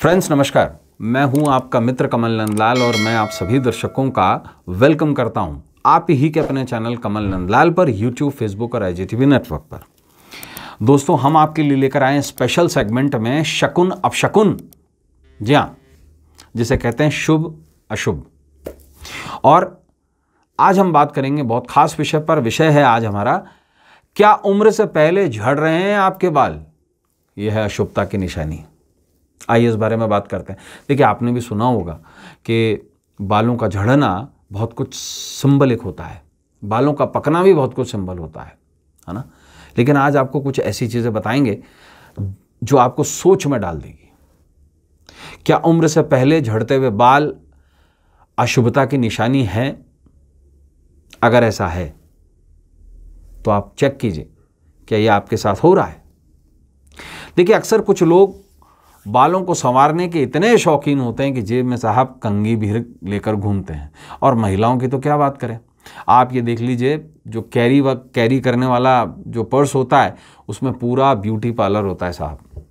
friends नमस्कार मैं हूं आपका मित्र कमल नंदलाल और मैं आप सभी दर्शकों का वेलकम करता हूं आप ही के अपने चैनल कमल नंदलाल पर यूट्यूब फेसबुक और आई नेटवर्क पर दोस्तों हम आपके लिए लेकर आए स्पेशल सेगमेंट में शकुन अपशकुन जी हाँ जिसे कहते हैं शुभ अशुभ और आज हम बात करेंगे बहुत खास विषय पर विषय है आज हमारा क्या उम्र से पहले झड़ रहे हैं आपके बाल यह है अशुभता की निशानी आइए इस बारे में बात करते हैं देखिए आपने भी सुना होगा कि बालों का झड़ना बहुत कुछ सिंबलिक होता है बालों का पकना भी बहुत कुछ सिंबल होता है है ना लेकिन आज आपको कुछ ऐसी चीज़ें बताएंगे जो आपको सोच में डाल देगी क्या उम्र से पहले झड़ते हुए बाल अशुभता की निशानी है अगर ऐसा है तो आप चेक कीजिए क्या ये आपके साथ हो रहा है देखिए अक्सर कुछ लोग बालों को संवारने के इतने शौकीन होते हैं कि जेब में साहब कंगी भी लेकर घूमते हैं और महिलाओं की तो क्या बात करें आप ये देख लीजिए जो कैरी व कैरी करने वाला जो पर्स होता है उसमें पूरा ब्यूटी पार्लर होता है साहब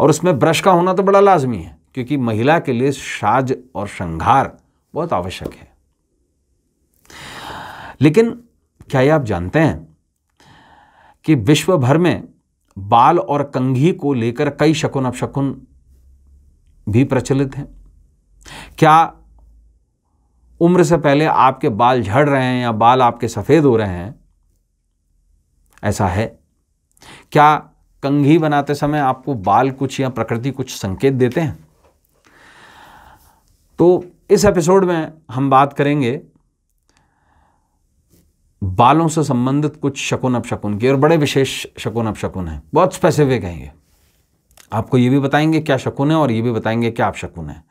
और उसमें ब्रश का होना तो बड़ा लाजमी है क्योंकि महिला के लिए साज और श्रृंगार बहुत आवश्यक है लेकिन क्या ये आप जानते हैं कि विश्व भर में बाल और कंघी को लेकर कई शकुन अपशकुन भी प्रचलित हैं क्या उम्र से पहले आपके बाल झड़ रहे हैं या बाल आपके सफ़ेद हो रहे हैं ऐसा है क्या कंघी बनाते समय आपको बाल कुछ या प्रकृति कुछ संकेत देते हैं तो इस एपिसोड में हम बात करेंगे बालों से संबंधित कुछ शकुन अपशकुन की और बड़े विशेष शकुन अपशकुन हैं बहुत स्पेसिफिक हैं ये आपको ये भी बताएंगे क्या शकुन है और ये भी बताएंगे क्या आप शकुन है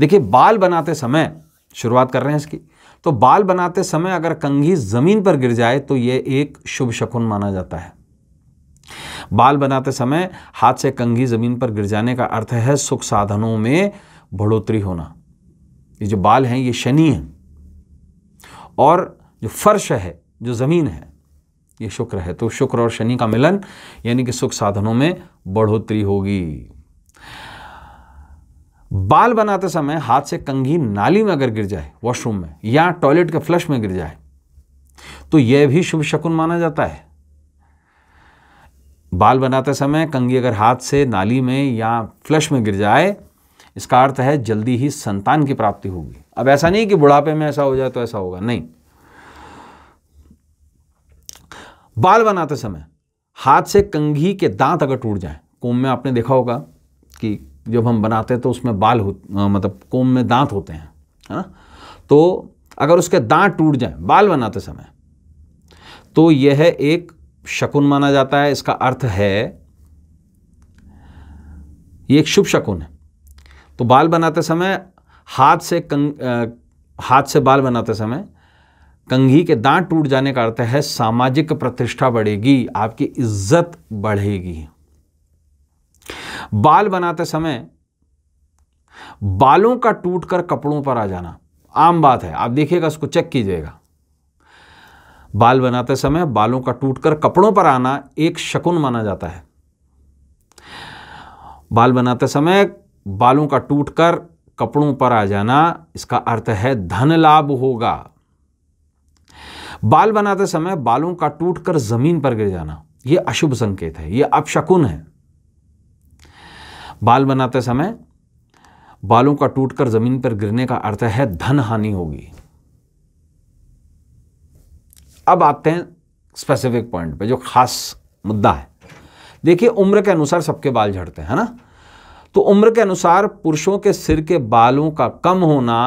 देखिए बाल बनाते समय शुरुआत कर रहे हैं इसकी तो बाल बनाते समय अगर कंघी ज़मीन पर गिर जाए तो ये एक शुभ शकुन माना जाता है बाल बनाते समय हाथ से कंघी ज़मीन पर गिर जाने का अर्थ है सुख साधनों में बढ़ोतरी होना ये जो बाल हैं ये शनि हैं और जो फर्श है जो ज़मीन है ये शुक्र है तो शुक्र और शनि का मिलन यानी कि सुख साधनों में बढ़ोतरी होगी बाल बनाते समय हाथ से कंघी नाली में अगर गिर जाए वॉशरूम में या टॉयलेट के फ्लश में गिर जाए तो यह भी शुभ शकुन माना जाता है बाल बनाते समय कंघी अगर हाथ से नाली में या फ्लश में गिर जाए इसका अर्थ है जल्दी ही संतान की प्राप्ति होगी अब ऐसा नहीं कि बुढ़ापे में ऐसा हो जाए तो ऐसा होगा नहीं बाल बनाते समय हाथ से कंघी के दांत अगर टूट जाए कोम में आपने देखा होगा कि जब हम बनाते हैं तो उसमें बाल हो मतलब कोम में दांत होते हैं है ना तो अगर उसके दांत टूट जाए बाल बनाते समय तो यह एक शकुन माना जाता है इसका अर्थ है ये एक शुभ शकुन है तो बाल बनाते समय हाथ से कंग हाथ से बाल बनाते समय कंघी के दांत टूट जाने का अर्थ है सामाजिक प्रतिष्ठा बढ़ेगी आपकी इज्जत बढ़ेगी बाल बनाते समय बालों का टूटकर कपड़ों पर आ जाना आम बात है आप देखिएगा उसको चेक कीजिएगा बाल बनाते समय बालों का टूटकर कपड़ों पर आना एक शकुन माना जाता है बाल बनाते समय बालों का टूटकर कपड़ों पर आ जाना इसका अर्थ है धन लाभ होगा बाल बनाते समय बालों का टूटकर जमीन पर गिर जाना यह अशुभ संकेत है यह अपशकुन है बाल बनाते समय बालों का टूटकर जमीन पर गिरने का अर्थ है धन हानि होगी अब आते हैं स्पेसिफिक पॉइंट पे जो खास मुद्दा है देखिए उम्र के अनुसार सबके बाल झड़ते हैं ना तो उम्र के अनुसार पुरुषों के सिर के बालों का कम होना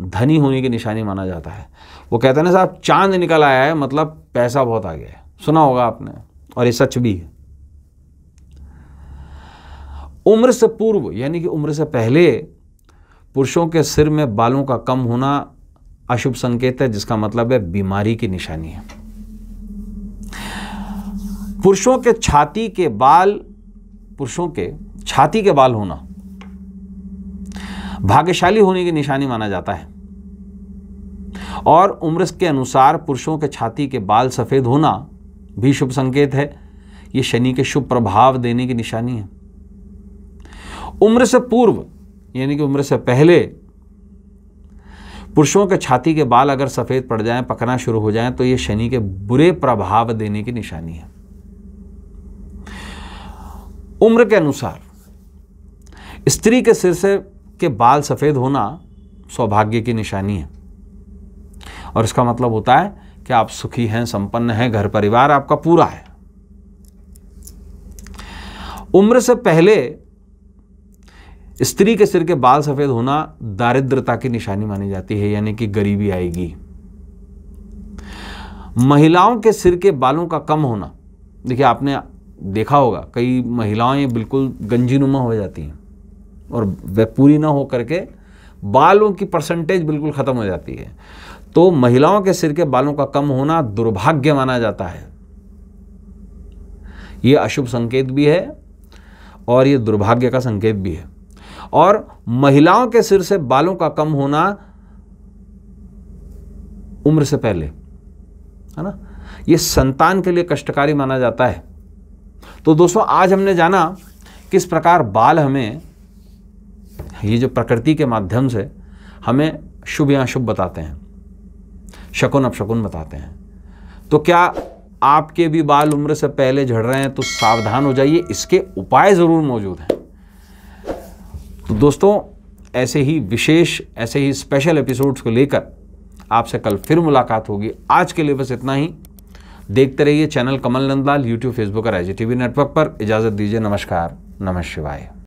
धनी होने की निशानी माना जाता है वो कहते हैं ना साहब चांद निकल आया है मतलब पैसा बहुत आ गया है सुना होगा आपने और ये सच भी है उम्र से पूर्व यानी कि उम्र से पहले पुरुषों के सिर में बालों का कम होना अशुभ संकेत है जिसका मतलब है बीमारी की निशानी है पुरुषों के छाती के बाल पुरुषों के छाती के बाल होना भाग्यशाली होने की निशानी माना जाता है और उम्र के अनुसार पुरुषों के छाती के बाल सफ़ेद होना भी शुभ संकेत है यह शनि के शुभ प्रभाव देने की निशानी है उम्र से पूर्व यानी कि उम्र से पहले पुरुषों के छाती के बाल अगर सफ़ेद पड़ जाएं पकना शुरू हो जाएं तो यह शनि के बुरे प्रभाव देने की निशानी है उम्र के अनुसार स्त्री के सिर से के बाल सफ़ेद होना सौभाग्य की निशानी है और इसका मतलब होता है कि आप सुखी हैं संपन्न हैं घर परिवार आपका पूरा है उम्र से पहले स्त्री के सिर के बाल सफ़ेद होना दारिद्रता की निशानी मानी जाती है यानी कि गरीबी आएगी महिलाओं के सिर के बालों का कम होना देखिए आपने देखा होगा कई महिलाएं बिल्कुल गंजीनुमा हो जाती हैं और वह पूरी ना हो करके बालों की परसेंटेज बिल्कुल ख़त्म हो जाती है तो महिलाओं के सिर के बालों का कम होना दुर्भाग्य माना जाता है ये अशुभ संकेत भी है और ये दुर्भाग्य का संकेत भी है और महिलाओं के सिर से बालों का कम होना उम्र से पहले है ना ये संतान के लिए कष्टकारी माना जाता है तो दोस्तों आज हमने जाना किस प्रकार बाल हमें ये जो प्रकृति के माध्यम से हमें शुभ या शुभ बताते हैं शकुन अपशकुन बताते हैं तो क्या आपके भी बाल उम्र से पहले झड़ रहे हैं तो सावधान हो जाइए इसके उपाय ज़रूर मौजूद हैं तो दोस्तों ऐसे ही विशेष ऐसे ही स्पेशल एपिसोड्स को लेकर आपसे कल फिर मुलाकात होगी आज के लिए बस इतना ही देखते रहिए channel Kamal Nandlal YouTube Facebook और आई नेटवर्क पर इजाज़त दीजिए नमस्कार नमः शिवाय